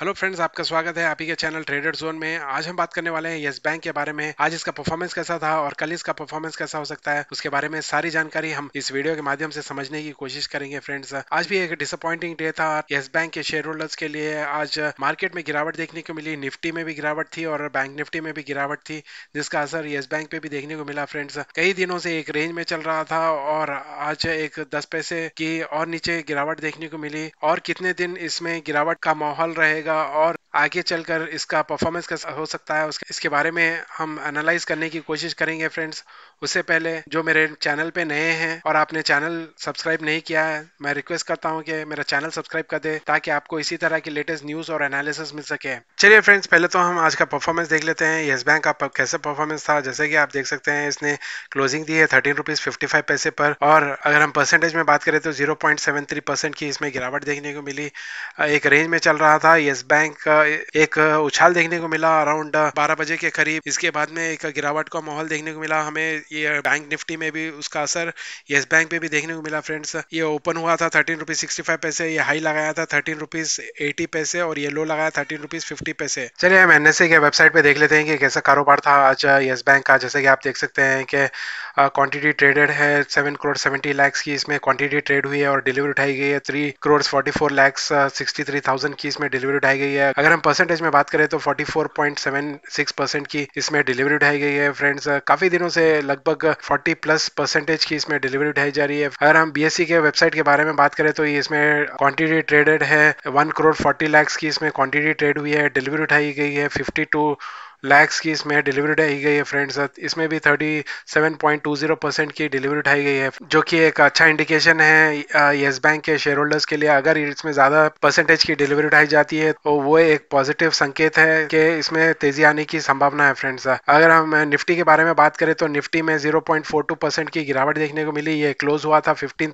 hello friends आपका स्वागत है आप ही के चैनल ट्रेडर जोन में आज हम बात करने वाले हैं येस बैंक के बारे में आज इसका परफॉर्मेंस कैसा था और कल इसका परफॉर्मेंस कैसा हो सकता है उसके बारे में सारी जानकारी हम इस वीडियो के माध्यम से समझने की कोशिश करेंगे फ्रेंड्स आज भी एक डिसअपॉइंटिंग डे था येस बैंक के शेयर होल्डर्स के लिए आज मार्केट में गिरावट देखने को मिली निफ्टी में भी गिरावट थी और बैंक निफ्टी में भी गिरावट थी जिसका असर येस बैंक पे भी देखने को मिला फ्रेंड्स कई दिनों से एक रेंज में चल रहा था और आज एक दस पैसे की और नीचे गिरावट देखने को मिली और कितने दिन इसमें गिरावट का माहौल रहेगा chega a hora आगे चलकर इसका परफॉर्मेंस कैसा हो सकता है इसके बारे में हम एनालाइज करने की कोशिश करेंगे फ्रेंड्स उससे पहले जो मेरे चैनल पे नए हैं और आपने चैनल सब्सक्राइब नहीं किया है मैं रिक्वेस्ट करता हूँ कि मेरा चैनल सब्सक्राइब कर दे ताकि आपको इसी तरह की लेटेस्ट न्यूज और एनालिसिस मिल सके चलिए फ्रेंड्स पहले तो हम आज का परफॉर्मेंस देख लेते हैं येस बैंक का कैसे परफॉर्मेंस था जैसे कि आप देख सकते हैं इसने क्लोजिंग दी है थर्टीन रुपीज फिफ्टी फाइव पैसे पर और अगर हम परसेंटेज में बात करें तो zero point seven three percent की इसमें गिरावट देखने को मिली एक रेंज में चल रहा था येस बैंक एक उछाल देखने को मिला अराउंड बारह बजे के करीब इसके बाद में एक गिरावट का माहौल देखने को मिला हमें ये बैंक निफ्टी में भी उसका असर येस बैंक पे भी देखने को मिला फ्रेंड्स ये ओपन हुआ था थर्टीन रुपीज सिक्सटी फाइव पैसे ये हाई लगाया था थर्टीन रुपीज एटी पैसे और ये लो लगाया थर्टीन रुपीज फिफ्टी पैसे चलिए हम एनएसए के वेबसाइट पे देख लेते हैं कि कैसा कारोबार था आज येस बैंक का जैसे कि आप देख सकते हैं कि क्वांटिटी ट्रेडेड है सेवन करोड़ सेवेंटी लैक्स की इसमें क्वांटिटी ट्रेड हुई है और डिलीवरी उठाई गई है three crore forty four lakhs sixty three thousand की इसमें डिलीवरी उठाई गई है अगर अगर हम परसेंटेज में बात करें तो 44.76 परसेंट की इसमें डिलीवरी उठाई गई है फ्रेंड्स काफी दिनों से लगभग 40 प्लस परसेंटेज की इसमें डिलीवरी उठाई जा रही है अगर हम बीएससी e के वेबसाइट के बारे में बात करें तो इसमें क्वांटिटी ट्रेडेड है वन करोड़ फोर्टी लैक्स की इसमें क्वांटिटी ट्रेड हुई है डिलीवरी उठाई गई है फिफ्टी लैक्स की इसमें डिलीवरी उठाई गई है फ्रेंड्स इसमें भी 37.20 परसेंट की डिलीवरी उठाई गई है जो कि एक अच्छा इंडिकेशन है येस बैंक के शेयर होल्डर्स के लिए अगर इसमें ज़्यादा परसेंटेज की डिलीवरी उठाई जाती है तो वो एक पॉजिटिव संकेत है कि इसमें तेजी आने की संभावना है फ्रेंड्स अगर हम निफ्टी के बारे में बात करें तो निफ्टी में जीरो परसेंट की गिरावट देखने को मिली ये क्लोज हुआ था फिफ्टीन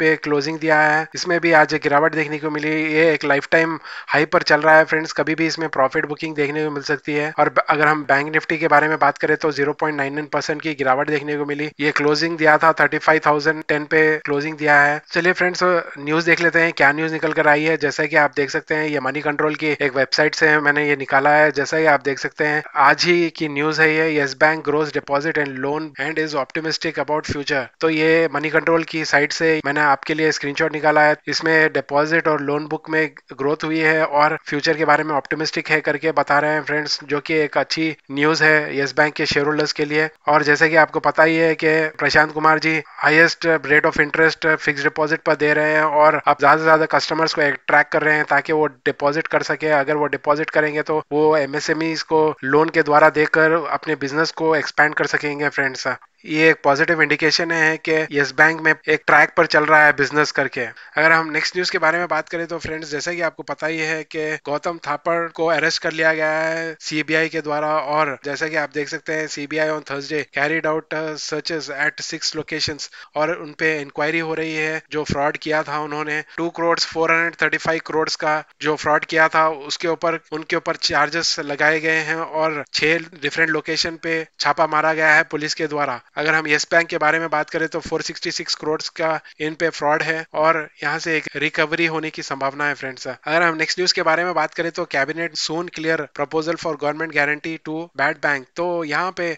पे क्लोजिंग दिया है इसमें भी आज गिरावट देखने को मिली ये एक लाइफ टाइम हाई पर चल रहा है फ्रेंड्स कभी भी इसमें प्रॉफिट बुकिंग देखने देखने को मिल सकती है और अगर हम बैंक निफ्टी के बारे में बात करें तो 0.99 परसेंट की गिरावट देखने को मिली ये क्लोजिंग दिया था थर्टी फाइव थाउजेंड टेन पे क्लोजिंग दिया है चलिए फ्रेंड्स न्यूज देख लेते हैं क्या न्यूज निकल कर आई है जैसा कि आप देख सकते हैं ये मनी कंट्रोल की एक वेबसाइट से मैंने ये निकाला है जैसा कि आप देख सकते हैं आज ही की न्यूज है ये Yes Bank gross deposit and loan and is optimistic about future तो ये मनी कंट्रोल की साइट से मैंने आपके लिए स्क्रीनशॉट निकाला है इसमें डिपॉजिट और लोन बुक में ग्रोथ हुई है और फ्यूचर के बारे में ऑप्टिमिस्टिक है करके बता रहे रहे हैं फ्रेंड्स जो कि एक अच्छी न्यूज है येस बैंक के शेयर होल्डर्स के लिए और जैसे कि आपको पता ही है कि Prashant Kumar ji highest rate of interest fix deposit पर दे रहे हैं और अब ज्यादा से ज्यादा कस्टमर्स को अट्रैक्ट कर रहे हैं ताकि वो डिपॉजिट कर सके अगर वो डिपॉजिट करेंगे तो वो एमएसएमई e को लोन के द्वारा देकर अपने बिजनेस को एक्सपैंड कर सकेंगे फ्रेंड्स ये एक पॉजिटिव इंडिकेशन है कि यस बैंक में एक ट्रैक पर चल रहा है बिजनेस करके अगर हम नेक्स्ट न्यूज के बारे में बात करें तो फ्रेंड्स जैसे कि आपको पता ही है कि गौतम थापड़ को अरेस्ट कर लिया गया है सीबीआई के द्वारा और जैसा कि आप देख सकते हैं CBI on Thursday carried out searches at six location और उनपे इंक्वायरी हो रही है जो फ्रॉड किया था उन्होंने two crore four hundred thirty five crore का जो फ्रॉड किया था उसके ऊपर उनके ऊपर चार्जेस लगाए गए हैं और छह डिफरेंट लोकेशन पे छापा मारा गया है पुलिस के द्वारा अगर हम येस बैंक के बारे में बात करें तो 466 करोड़ का इन पे फ्रॉड है और यहाँ से एक रिकवरी होने की संभावना है फ्रेंड्स अगर हम नेक्स्ट न्यूज के बारे में बात करें तो cabinet soon clear proposal for government guarantee to bad bank तो यहाँ पे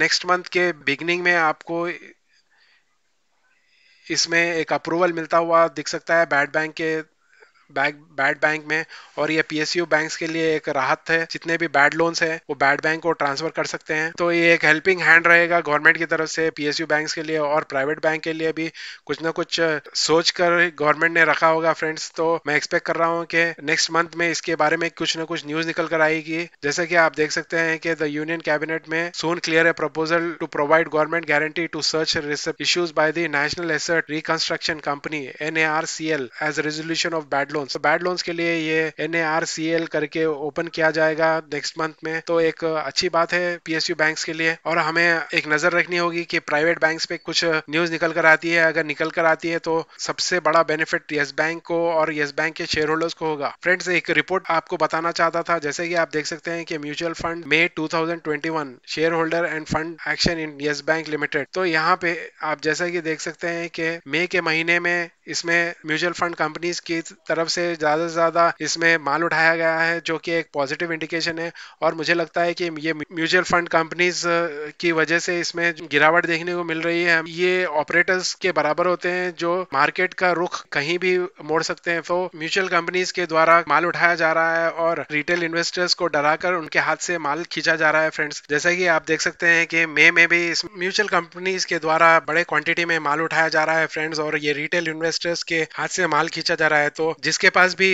नेक्स्ट मंथ के बिगनिंग में आपको इसमें एक अप्रूवल मिलता हुआ दिख सकता है बैड बैंक के बैड बैंक में और ये पीएसयू बैंक्स के लिए एक राहत है जितने भी बैड लोन्स है वो बैड बैंक को ट्रांसफर कर सकते हैं तो ये एक हेल्पिंग हैंड रहेगा गवर्नमेंट की तरफ से पीएसयू बैंक्स के लिए और प्राइवेट बैंक के लिए भी कुछ ना कुछ सोच कर गवर्नमेंट ने रखा होगा फ्रेंड्स तो मैं एक्सपेक्ट कर रहा हूँ कि नेक्स्ट मंथ में इसके बारे में कुछ ना कुछ न्यूज निकल कर आएगी जैसे कि आप देख सकते हैं कि द यूनियन कैबिनेट में soon clear a proposal to provide government guarantee to search receipt issues by the national asset reconstruction company an edge resolution of bad loans तो बैड लोन्स के लिए ये एन करके ओपन किया जाएगा next month में तो एक अच्छी बात है पीएसयू बैंक्स के लिए और हमें एक नजर रखनी होगी कि प्राइवेट बैंक्स पे कुछ न्यूज निकल कर आती है अगर निकल कर आती है तो सबसे बड़ा बेनिफिट येस बैंक को और येस बैंक के शेयर होल्डर्स को होगा फ्रेंड्स एक रिपोर्ट आपको बताना चाहता था जैसे कि आप देख सकते हैं कि mutual fund May 2021 shareholder and fund action in Yes Bank Limited तो यहाँ पे आप जैसा कि देख सकते हैं कि मई के महीने में इसमें म्यूचुअल फंड कंपनीज की तरफ तरफ से ज़्यादा से ज़्यादा इसमें माल उठाया गया है जो कि एक पॉजिटिव इंडिकेशन है और मुझे लगता है कि ये म्यूचुअल फंड कंपनीज की वजह से इसमें गिरावट देखने को मिल रही है ये ऑपरेटर्स के बराबर होते हैं जो मार्केट का रुख कहीं भी मोड़ सकते हैं तो म्यूचुअल कंपनीज के द्वारा माल उठाया जा रहा है और रिटेल इन्वेस्टर्स को डराकर उनके हाथ से माल खींचा जा रहा है फ्रेंड्स जैसा कि आप देख सकते हैं कि मई में भी इस म्यूचुअल कंपनीज के द्वारा बड़े क्वांटिटी में माल उठाया जा रहा है फ्रेंड्स और ये रिटेल इन्वेस्टर्स के हाथ से माल खींचा जा रहा है तो जिस जिसके पास भी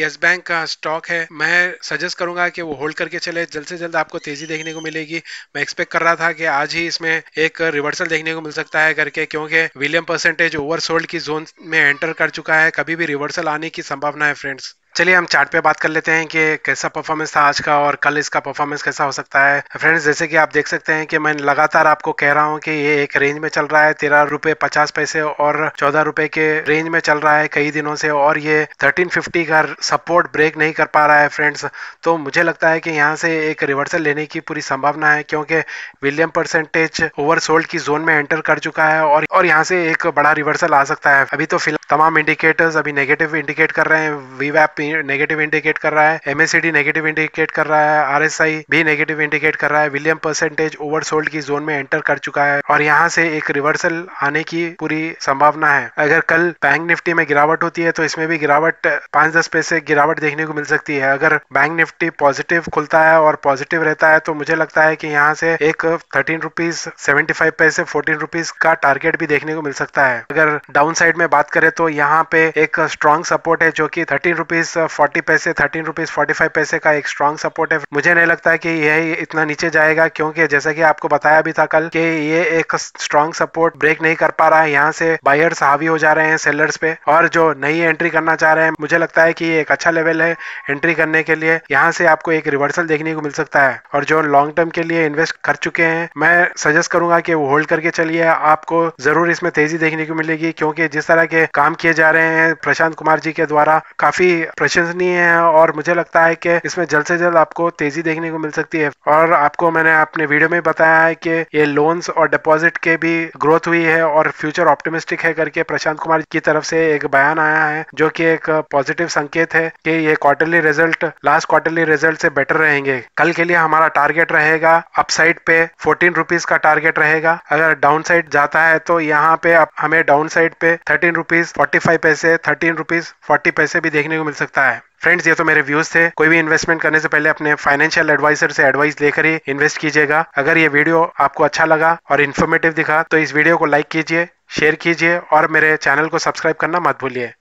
यस बैंक का स्टॉक है मैं सजेस्ट करूंगा कि वो होल्ड करके चले जल्द से जल्द आपको तेजी देखने को मिलेगी मैं एक्सपेक्ट कर रहा था कि आज ही इसमें एक रिवर्सल देखने को मिल सकता है करके क्योंकि विलियम परसेंटेज ओवर सोल्ड की जोन में एंटर कर चुका है कभी भी रिवर्सल आने की संभावना है फ्रेंड्स चलिए हम चार्ट पे बात कर लेते हैं कि कैसा परफॉर्मेंस था आज का और कल इसका परफॉर्मेंस कैसा हो सकता है फ्रेंड्स जैसे कि आप देख सकते हैं कि मैं लगातार आपको कह रहा हूँ कि ये एक रेंज में चल रहा है तेरह रुपये पचास पैसे और चौदह रुपए के रेंज में चल रहा है कई दिनों से और ये थर्टीन फिफ्टी का सपोर्ट ब्रेक नहीं कर पा रहा है फ्रेंड्स तो मुझे लगता है कि यहाँ से एक रिवर्सल लेने की पूरी संभावना है क्योंकि विलियम परसेंटेज ओवर की जोन में एंटर कर चुका है और यहाँ से एक बड़ा रिवर्सल आ सकता है अभी तो फिलहाल तमाम इंडिकेटर्स अभी नेगेटिव इंडिकेट कर रहे हैं वीवैप नेगेटिव इंडिकेट कर रहा है एमएससीडी नेगेटिव इंडिकेट कर रहा है आरएसआई भी नेगेटिव इंडिकेट कर रहा है विलियम परसेंटेज ओवरसोल्ड की जोन में एंटर कर चुका है और यहाँ से एक रिवर्सल आने की पूरी संभावना है अगर कल बैंक निफ्टी में गिरावट होती है तो इसमें भी गिरावट पांच दस पैसे गिरावट देखने को मिल सकती है अगर बैंक निफ्टी पॉजिटिव खुलता है और पॉजिटिव रहता है तो मुझे लगता है कि यहाँ से एक थर्टीन रुपीज सेवेंटी फाइव पैसे फोर्टीन रुपीज का टारगेट भी देखने को मिल सकता है अगर डाउन साइड में बात करें तो तो यहाँ पे एक स्ट्रॉन्ग सपोर्ट है जो कि थर्टीन रुपीज फोर्टी पैसे थर्टीन रुपीज फोर्टी फाइव पैसे का एक स्ट्रॉन्ग सपोर्ट है मुझे नहीं लगता है कि यह इतना नीचे जाएगा क्योंकि जैसा कि आपको बताया भी था कल कि ये एक स्ट्रॉन्ग सपोर्ट ब्रेक नहीं कर पा रहा है यहाँ से बायर्स हावी हो जा रहे हैं सेलर्स पे और जो नई एंट्री करना चाह रहे हैं मुझे लगता है कि ये एक अच्छा लेवल है एंट्री करने के लिए यहाँ से आपको एक रिवर्सल देखने को मिल सकता है और जो लॉन्ग टर्म के लिए इन्वेस्ट कर चुके हैं मैं सजेस्ट करूंगा कि वो होल्ड करके चलिए आपको जरूर इसमें तेजी देखने को मिलेगी क्योंकि जिस तरह के काम काम किए जा रहे हैं प्रशांत कुमार जी के द्वारा काफी प्रशंसनीय है और मुझे लगता है कि इसमें जल्द से जल्द आपको तेजी देखने को मिल सकती है और आपको मैंने अपने वीडियो में बताया है कि ये लोन्स और डिपॉजिट के भी ग्रोथ हुई है और फ्यूचर ऑप्टिमिस्टिक है करके प्रशांत कुमार की तरफ से एक बयान आया है जो कि एक पॉजिटिव संकेत है कि ये quarterly result last quarterly result से बेटर रहेंगे कल के लिए हमारा टारगेट रहेगा अपसाइड पे फोर्टीन रुपीज का टारगेट रहेगा अगर डाउन साइड जाता है तो यहाँ पे हमें डाउन साइड पे थर्टीन रुपीज फोर्टी फाइव पैसे थर्टीन रुपीज फोर्टी पैसे भी देखने को मिल सकता है फ्रेंड्स ये तो मेरे व्यूज थे कोई भी इन्वेस्टमेंट करने से पहले अपने फाइनेंशियल एडवाइजर से एडवाइस लेकर ही इन्वेस्ट कीजिएगा अगर ये वीडियो आपको अच्छा लगा और इन्फॉर्मेटिव दिखा तो इस वीडियो को लाइक कीजिए शेयर कीजिए और मेरे चैनल को सब्सक्राइब करना मत भूलिए